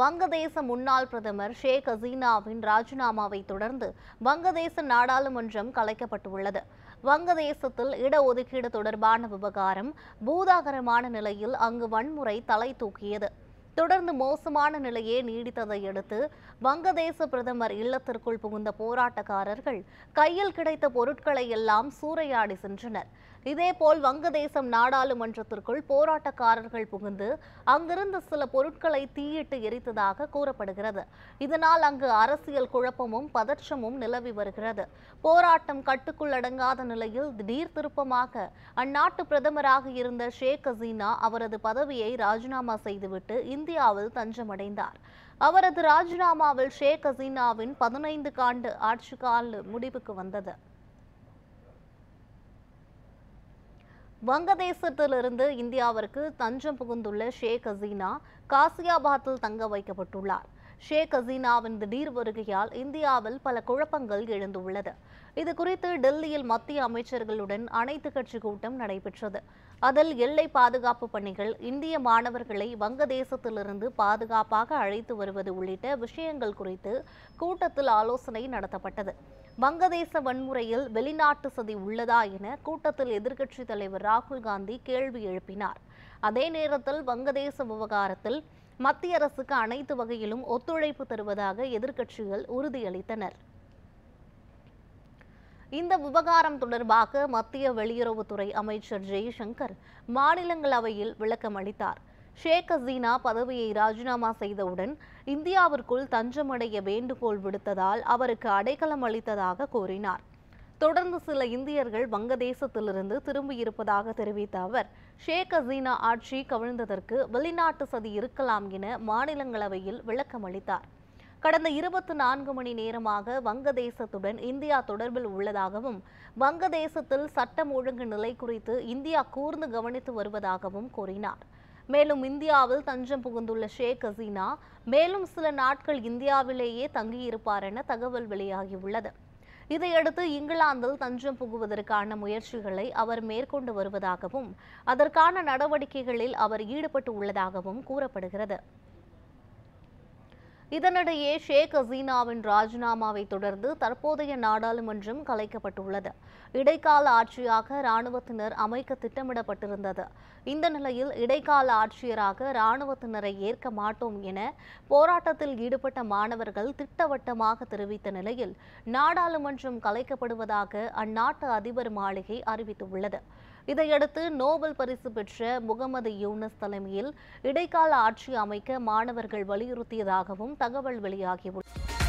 வங்கதேச முன்னாள் பிரதமர் ஷேக் ஹசீனாவின் ராஜினாமாவை தொடர்ந்து வங்கதேச நாடாளுமன்றம் கலைக்கப்பட்டுள்ளது வங்கதேசத்தில் இடஒதுக்கீடு தொடர்பான விவகாரம் பூதாகரமான நிலையில் அங்கு வன்முறை தலை தூக்கியது தொடர்ந்து மோசமான நிலையே நீடித்ததை அடுத்து வங்கதேச பிரதமர் இல்லத்திற்குள் புகுந்த போராட்டக்காரர்கள் கையில் கிடைத்த பொருட்களை எல்லாம் சூறையாடி சென்றனர் இதேபோல் வங்கதேசம் நாடாளுமன்றத்திற்குள் போராட்டக்காரர்கள் புகுந்து அங்கிருந்த சில பொருட்களை தீயிட்டு எரித்ததாக கூறப்படுகிறது இதனால் அங்கு அரசியல் குழப்பமும் பதற்றமும் நிலவி வருகிறது போராட்டம் கட்டுக்குள்ளடங்காத நிலையில் திடீர் திருப்பமாக அந்நாட்டு பிரதமராக இருந்த ஷேக் ஹசீனா அவரது பதவியை ராஜினாமா செய்துவிட்டு இந்த இந்தியாவில் தஞ்சமடைந்தார் அவரது ராஜினாமாவில் ஷேக் ஹசீனாவின் பதினைந்து ஆண்டு ஆட்சிக்கால முடிவுக்கு வந்தது வங்கதேசத்திலிருந்து இந்தியாவிற்கு தஞ்சம் புகுந்துள்ள ஷேக் ஹசீனா காசியாபாத்தில் தங்க வைக்கப்பட்டுள்ளார் ஷேக் ஹசீனாவின் திடீர் வருகையால் இந்தியாவில் பல குழப்பங்கள் எழுந்துள்ளது இது குறித்து டெல்லியில் மத்திய அமைச்சர்களுடன் அனைத்து கட்சி கூட்டம் நடைபெற்றது அதில் எல்லை பாதுகாப்பு பணிகள் இந்திய மாணவர்களை வங்கதேசத்திலிருந்து பாதுகாப்பாக அழைத்து வருவது உள்ளிட்ட விஷயங்கள் குறித்து கூட்டத்தில் ஆலோசனை நடத்தப்பட்டது வங்கதேச வன்முறையில் வெளிநாட்டு சதி உள்ளதா என கூட்டத்தில் எதிர்க்கட்சித் தலைவர் ராகுல் காந்தி கேள்வி எழுப்பினார் அதே நேரத்தில் வங்கதேச விவகாரத்தில் மத்திய அரசுக்கு அனைத்து வகையிலும் ஒத்துழைப்பு தருவதாக எதிர்க்கட்சிகள் உறுதியளித்தனர் இந்த விவகாரம் தொடர்பாக மத்திய வெளியுறவுத்துறை அமைச்சர் ஜெய்சங்கர் மாநிலங்களவையில் விளக்கம் அளித்தார் ஷேக் ஹசீனா பதவியை ராஜினாமா செய்தவுடன் இந்தியாவிற்குள் தஞ்சமடைய வேண்டுகோள் விடுத்ததால் அவருக்கு அடைக்கலம் அளித்ததாக கூறினார் தொடர்ந்து சில இந்தியர்கள் வங்கதேசத்திலிருந்து திரும்பியிருப்பதாக தெரிவித்த அவர் ஷேக் ஹசீனா ஆட்சி கவிழ்ந்ததற்கு வெளிநாட்டு சதி இருக்கலாம் என மாநிலங்களவையில் விளக்கம் அளித்தார் கடந்த இருபத்தி நான்கு மணி நேரமாக வங்கதேசத்துடன் இந்தியா தொடர்பில் உள்ளதாகவும் வங்கதேசத்தில் சட்டம் ஒழுங்கு நிலை குறித்து இந்தியா கூர்ந்து கவனித்து வருவதாகவும் கூறினார் மேலும் இந்தியாவில் தஞ்சம் புகுந்துள்ள ஷேக் ஹசீனா மேலும் சில நாட்கள் இந்தியாவிலேயே தங்கியிருப்பார் என தகவல் வெளியாகியுள்ளது இதையடுத்து இங்கிலாந்தில் தஞ்சம் புகுவதற்கான முயற்சிகளை அவர் மேற்கொண்டு வருவதாகவும் அதற்கான நடவடிக்கைகளில் அவர் ஈடுபட்டு உள்ளதாகவும் கூறப்படுகிறது இதனிடையே ஷேக் ஹசீனாவின் ராஜினாமாவை தொடர்ந்து தற்போதைய நாடாளுமன்றம் கலைக்கப்பட்டுள்ளது இடைக்கால ஆட்சியாக இராணுவத்தினர் அமைக்க திட்டமிடப்பட்டிருந்தது இந்த நிலையில் இடைக்கால ஆட்சியராக இராணுவத்தினரை ஏற்க மாட்டோம் என போராட்டத்தில் ஈடுபட்ட மாணவர்கள் திட்டவட்டமாக தெரிவித்த நிலையில் நாடாளுமன்றம் கலைக்கப்படுவதாக அந்நாட்டு அதிபர் மாளிகை அறிவித்துள்ளது இதையடுத்து நோபல் பரிசு பெற்ற முகமது யூனஸ் தலைமையில் இடைக்கால ஆட்சி அமைக்க மாணவர்கள் வலியுறுத்தியதாகவும் தகவல் வெளியாகியுள்ளது